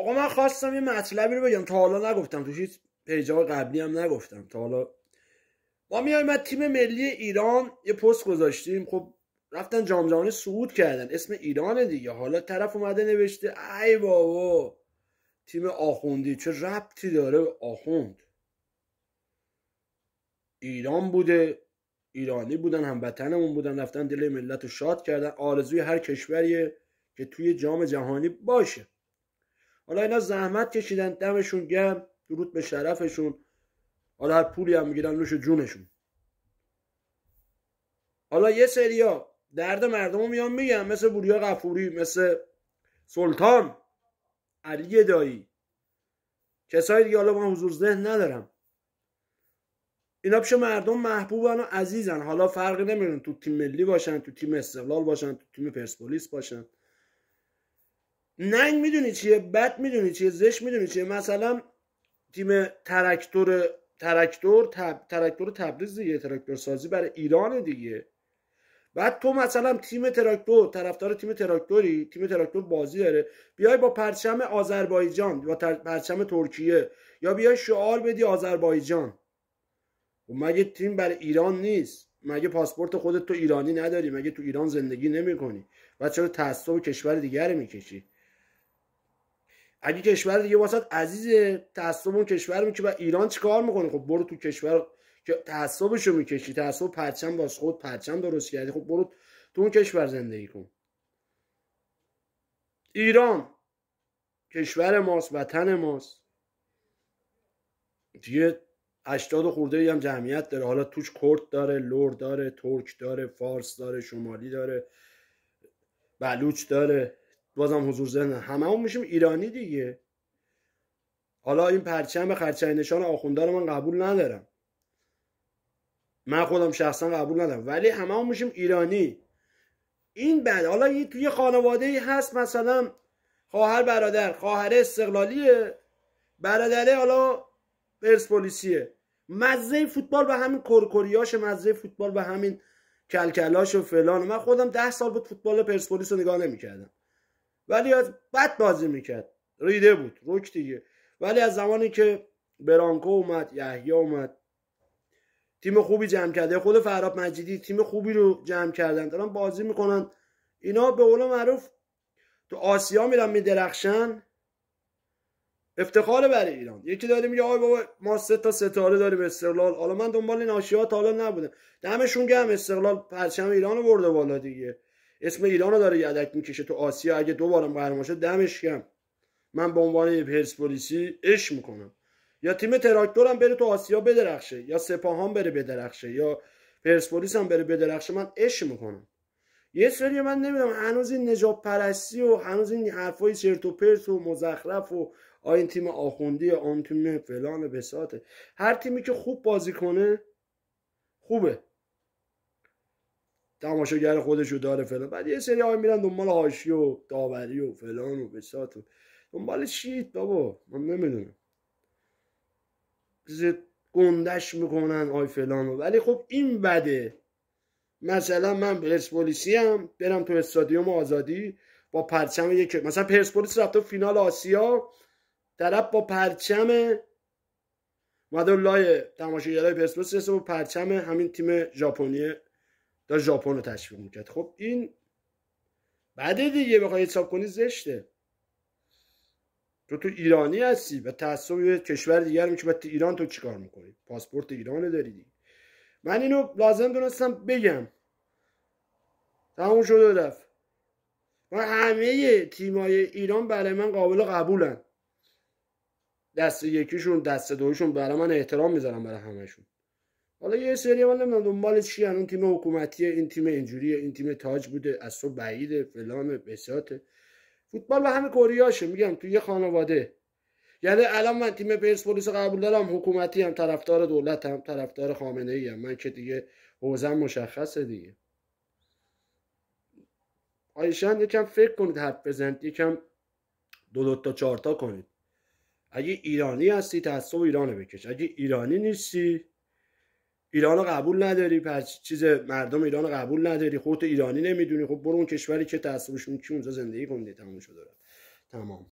آقا من خواستم یه مطلبی رو بگم تا حالا نگفتم تو هیچ پیجا قبلی هم نگفتم تا حالا ما میایم از تیم ملی ایران یه پست گذاشتیم خب رفتن جام جهانی صعود کردن اسم ایران دیگه حالا طرف اومده نوشته ای بابا تیم آخوندی چه ربطی داره آخوند ایران بوده ایرانی بودن هم وطنمون بودن رفتن دل ملت رو شاد کردن آرزوی هر کشوریه که توی جام جهانی باشه حالا اینا زحمت کشیدن دمشون گم، درود به شرفشون حالا هر پولی هم میگیرن نوش جونشون حالا یه سریا درد مردمو میان میگن مثل بوریا غفوری، مثل سلطان علی دایی کسایی دیگه حالا من حضور ذهن ندارم اینا پیش مردم محبوبن و عزیزن حالا فرقی نمیکنن تو تیم ملی باشن تو تیم استقلال باشن تو تیم پرسپولیس باشن ننگ میدونی چیه بد میدونی چیه زش میدونی چیه مثلا تیم ترکتور ترکتور تب، ترکتور تبریز دیگه تراکتور سازی برای ایران دیگه بعد تو مثلا تیم تراکتور طرفدار تیم تراکتوری تیم تراکتور بازی داره بیای با پرچم آذربایجان با پرچم ترکیه یا بیای شعار بدی آذربایجان و خب مگه تیم بر ایران نیست مگه پاسپورت خودت تو ایرانی نداری مگه تو ایران زندگی نمیکنی و چرا تعصب کشور دیگر میکشی اگه کشور دیگه واسط عزیز تعصب اون کشور که و ایران چیکار میکنه خب برو تو کشور که تعصبشو میکشی تعصب پرچم باز خود پرچم درست کردی خب برو تو اون کشور زندگی کن ایران کشور ماست وطن ماست دیگه اشتاد خورده ای هم جمعیت داره حالا توش کرد داره لور داره ترک داره فارس داره شمالی داره بلوچ داره بازم حضور ذهن هممون میشیم ایرانی دیگه حالا این پرچم خرچه نشان آخوندار من قبول ندارم من خودم شخصا قبول ندارم ولی هممون میشیم ایرانی این بعد حالا توی خانواده ای هست مثلا خواهر برادر خواهر استقلالیه برادره حالا پرسپولیسیه مزه فوتبال به همین کرکریاش مزه فوتبال به همین کلکلاش و فلان من خودم ده سال بود فوتبال پرسپولیس رو نگاه نمیکردم ولی از بد بازی میکرد ریده بود روک دیگه ولی از زمانی که برانکو اومد یحیی اومد تیم خوبی جمع کرده خود فراب مجیدی تیم خوبی رو جمع کردن دارن بازی میکنن اینا به قول معروف تو آسیا میرن میدرخشن افتخار برای ایران یکی داره میگه آی بابا ما سه تا ستاره داریم استقلال حالا من دنبال این آسیا تا حالا نبودم دمشون گرم استقلال پرچم ایران رو برده بالا دیگه اسم ایران رو داره یدک میکشه تو آسیا اگه دوبارم قهرمان شد دمش کم من به عنوان پرسپولیسی اش میکنم یا تیم تراکتورم بره تو آسیا بدرخشه یا سپاهان بره بدرخشه یا پرسپولیس هم بره بدرخشه من اش میکنم یه سری من نمیدونم هنوز این نجاب پرسی و هنوز این حرفای چرت و پرت و مزخرف و آین این تیم آخوندی آن تیم فلان بساته هر تیمی که خوب بازی کنه خوبه تماشاگر خودشو داره فلان بعد یه سری آقای میرن دنبال هاشی و داوری و فلان و بسات و دنبال شیت بابا من نمیدونم گندش میکنن آی فلان و ولی خب این بده مثلا من پرسپولیسی هم برم تو استادیوم آزادی با پرچم یک مثلا پرسپولیس تو فینال آسیا طرف با پرچم مدار لای تماشاگرای پرسپولیس با پرچم همین تیم ژاپنی داشت ژاپن رو تشویق میکرد خب این بعد دیگه بخوای حساب کنی زشته تو تو ایرانی هستی و تعصب کشور دیگر میشه بعد ایران تو چیکار میکنی پاسپورت ایران داری من اینو لازم دونستم بگم تموم شده و رفت و همه تیمای ایران برای من قابل قبولن دست یکیشون دست دویشون برای من احترام میذارم برای همشون حالا یه سری من نمیدونم دنبال چی اون تیم حکومتیه این تیم اینجوریه این تیم تاج بوده از تو بعیده فلان بسات فوتبال به همه کوریاشه میگم تو یه خانواده یعنی الان من تیم پرسپولیس قبول دارم حکومتی هم طرفدار دولت هم طرفدار خامنه ای هم. من که دیگه حوزم مشخصه دیگه آیشان یکم فکر کنید حرف بزنید یکم دو تا چارتا کنید اگه ایرانی هستی تعصب ایرانو بکش اگه ایرانی نیستی ایران رو قبول نداری پس چیز مردم ایران رو قبول نداری خودت ایرانی نمیدونی خب برو اون کشوری که تعصبشون کی اونجا زندگی کنید تموم شده تمام